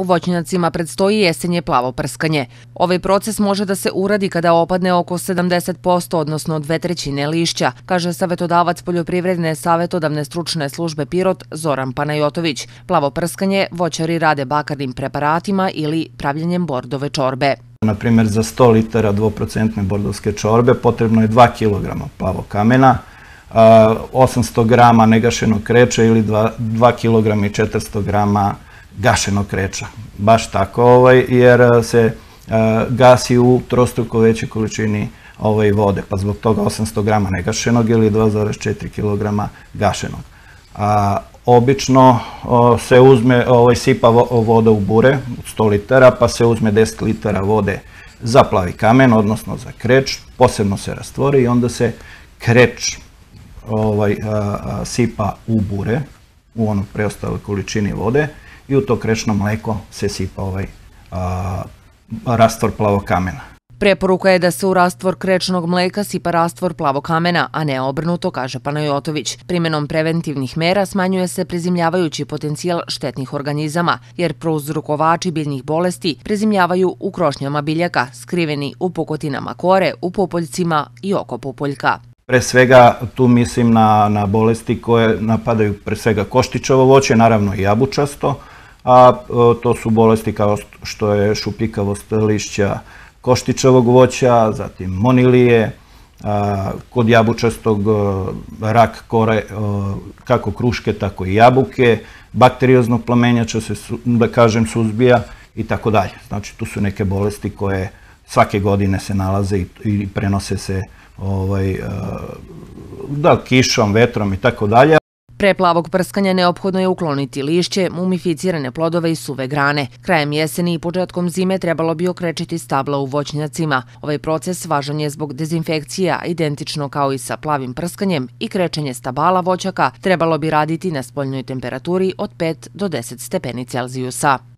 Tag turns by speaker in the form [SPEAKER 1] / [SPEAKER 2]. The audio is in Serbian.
[SPEAKER 1] U voćnjacima predstoji jesenje plavo prskanje. Ovaj proces može da se uradi kada opadne oko 70%, odnosno dve trećine lišća, kaže savetodavac Poljoprivredne savetodavne stručne službe Pirot Zoran Panajotović. Plavo prskanje voćari rade bakarnim preparatima ili pravljenjem bordove čorbe.
[SPEAKER 2] Na primjer, za 100 litara dvoprocentne bordovske čorbe potrebno je 2 kg plavo kamena, 800 g negašenog kreća ili 2 kg i 400 g gašenog kreča. Baš tako, ovaj, jer eh, se eh, gasi u trostruko većoj količini ovaj, vode, pa zbog toga 800 grama negašenog ili 2,4 kg gašenog. A, obično o, se uzme, ovaj, sipa voda u bure, od 100 litara, pa se uzme 10 litara vode za plavi kamen, odnosno za kreč, posebno se rastvori i onda se kreč ovaj, a, eh, a, sipa u bure, u onoj preostaloj količini vode, i u to krešno mleko se sipa ovaj rastvor plavog kamena.
[SPEAKER 1] Preporuka je da se u rastvor krečnog mleka sipa rastvor plavog kamena, a ne obrnuto, kaže Panajotović. Primenom preventivnih mera smanjuje se prezimljavajući potencijal štetnih organizama, jer prouzrukovači biljnih bolesti prezimljavaju u krošnjama biljaka, skriveni u pokotinama kore, u popoljcima i oko popoljka.
[SPEAKER 2] Pre svega tu mislim na, na bolesti koje napadaju pre svega koštičovo voće, naravno i jabučasto, a e, to su bolesti kao što je šupljikavost lišća koštičevog voća, zatim monilije, e, kod jabučastog e, rak kore kako kruške, tako i jabuke, bakterioznog plamenjača se, da kažem, suzbija i tako dalje. Znači, tu su neke bolesti koje svake godine se nalaze i, i prenose se ovaj, da, kišom, vetrom i tako dalje.
[SPEAKER 1] Pre plavog prskanja neophodno je ukloniti lišće, mumificirane plodove i suve grane. Krajem jeseni i početkom zime trebalo bi okrečiti stabla u voćnjacima. Ovaj proces važan je zbog dezinfekcija, identično kao i sa plavim prskanjem i krečenje stabala voćaka trebalo bi raditi na spoljnoj temperaturi od 5 do 10 stepeni Celzijusa.